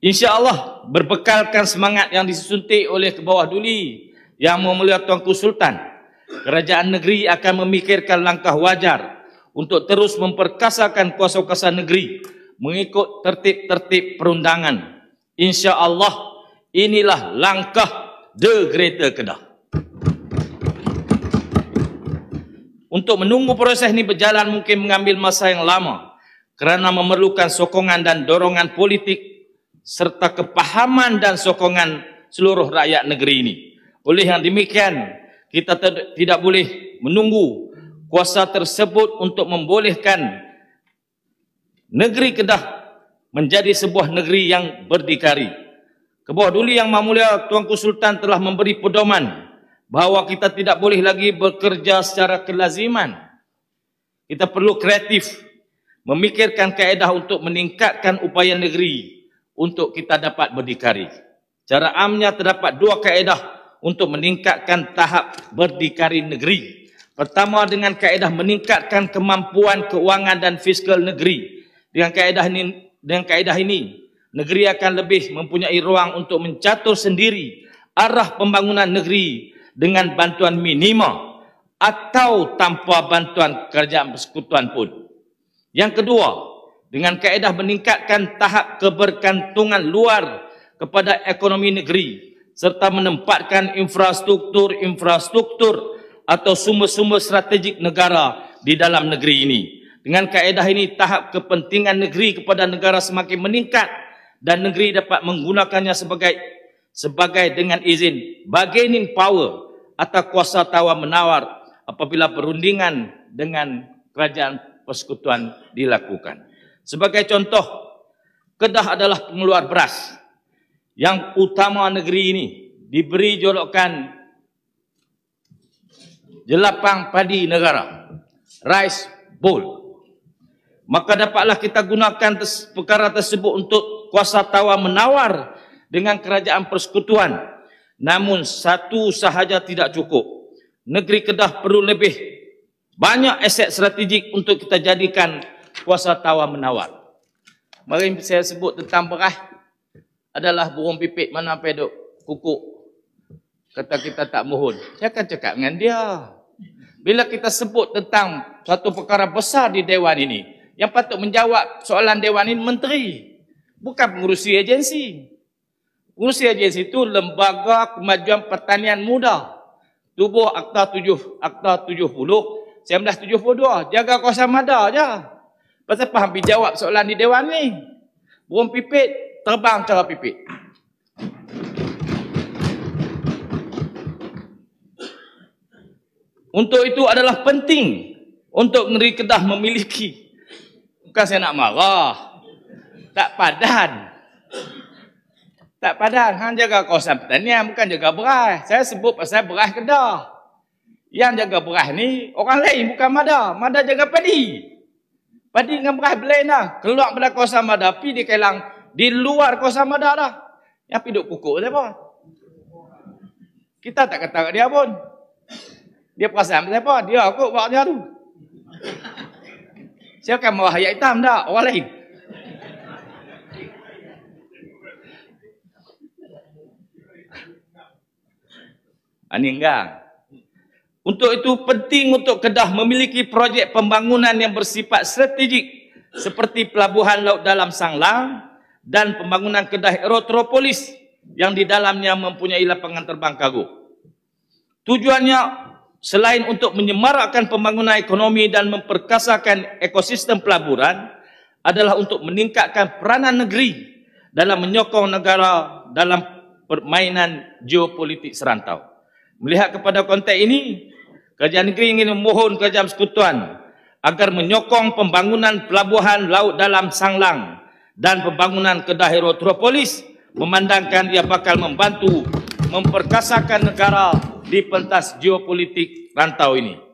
InsyaAllah berbekalkan semangat yang disuntik oleh kebawah duli yang memulia Tuanku Sultan. Kerajaan negeri akan memikirkan langkah wajar untuk terus memperkasakan kuasa-kuasa negeri mengikut tertib-tertib perundangan. InsyaAllah inilah langkah The Greater Kedah. Untuk menunggu proses ini berjalan mungkin mengambil masa yang lama kerana memerlukan sokongan dan dorongan politik serta kepahaman dan sokongan seluruh rakyat negeri ini. Oleh yang demikian, kita tidak boleh menunggu kuasa tersebut untuk membolehkan negeri Kedah menjadi sebuah negeri yang berdikari. Kebuah Duli Yang mulia Tuanku Sultan telah memberi pedoman bahawa kita tidak boleh lagi bekerja secara kelaziman. Kita perlu kreatif memikirkan kaedah untuk meningkatkan upaya negeri untuk kita dapat berdikari. Cara amnya terdapat dua kaedah untuk meningkatkan tahap berdikari negeri. Pertama dengan kaedah meningkatkan kemampuan keuangan dan fiskal negeri. Dengan kaedah ini, dengan kaedah ini negeri akan lebih mempunyai ruang untuk mencatur sendiri arah pembangunan negeri dengan bantuan minima atau tanpa bantuan kerajaan persekutuan pun. Yang kedua, dengan kaedah meningkatkan tahap keberkantungan luar kepada ekonomi negeri serta menempatkan infrastruktur-infrastruktur atau sumber-sumber strategik negara di dalam negeri ini. Dengan kaedah ini, tahap kepentingan negeri kepada negara semakin meningkat dan negeri dapat menggunakannya sebagai sebagai dengan izin bargaining power atau kuasa tawar-menawar apabila perundingan dengan kerajaan persekutuan dilakukan. Sebagai contoh, Kedah adalah pengeluar beras yang utama negeri ini diberi julukan jelapang padi negara, rice bowl. Maka dapatlah kita gunakan perkara tersebut untuk kuasa tawa menawar dengan kerajaan persekutuan. Namun satu sahaja tidak cukup. Negeri Kedah perlu lebih banyak aset strategik untuk kita jadikan kuasa tawar menawar. Mari saya sebut tentang perah adalah burung pipit mana pe duk kukuk. Kata kita tak mohon. Saya akan cakap dengan dia. Bila kita sebut tentang satu perkara besar di dewan ini, yang patut menjawab soalan dewan ini menteri. Bukan pengurusi agensi. Pengurusi agensi itu lembaga kemajuan pertanian muda. Tubuh Akta tujuh, Akta tujuh tujuh puluh. puluh dua. Jaga kawasan mada saja. Pasal faham pergi jawab soalan di dewan ni. Burung pipit terbang cara pipit. Untuk itu adalah penting untuk negeri Kedah memiliki bukan saya nak marah. Tak padan. Tak padan. Hang jaga kawasan pertanian bukan jaga beras. Saya sebut pasal beras Kedah. Yang jaga beras ni orang lain bukan mada. Mada jaga padi. Padi dengan berai belain dah. Keluar pada kawasan mada. Api di kelang. Di luar kawasan mada dah. Api duduk pukul dia apa? Kita tak kata kat dia pun. Dia perasan dia apa? Dia aku buat dia tu. Saya akan marah ayat hitam dah. Orang lain. Ini ah, enggak. Untuk itu penting untuk Kedah memiliki projek pembangunan yang bersifat strategik seperti pelabuhan laut dalam Sanglah dan pembangunan Kedah Aerotropolis yang di dalamnya mempunyai lapangan terbang kargo. Tujuannya selain untuk menyemarakkan pembangunan ekonomi dan memperkasakan ekosistem pelaburan adalah untuk meningkatkan peranan negeri dalam menyokong negara dalam permainan geopolitik serantau. Melihat kepada konteks ini, Kerajaan negeri ingin memohon kerajaan persekutuan agar menyokong pembangunan pelabuhan laut dalam Sanglang dan pembangunan kedai Aerotropolis memandangkan ia bakal membantu memperkasakan negara di pentas geopolitik rantau ini.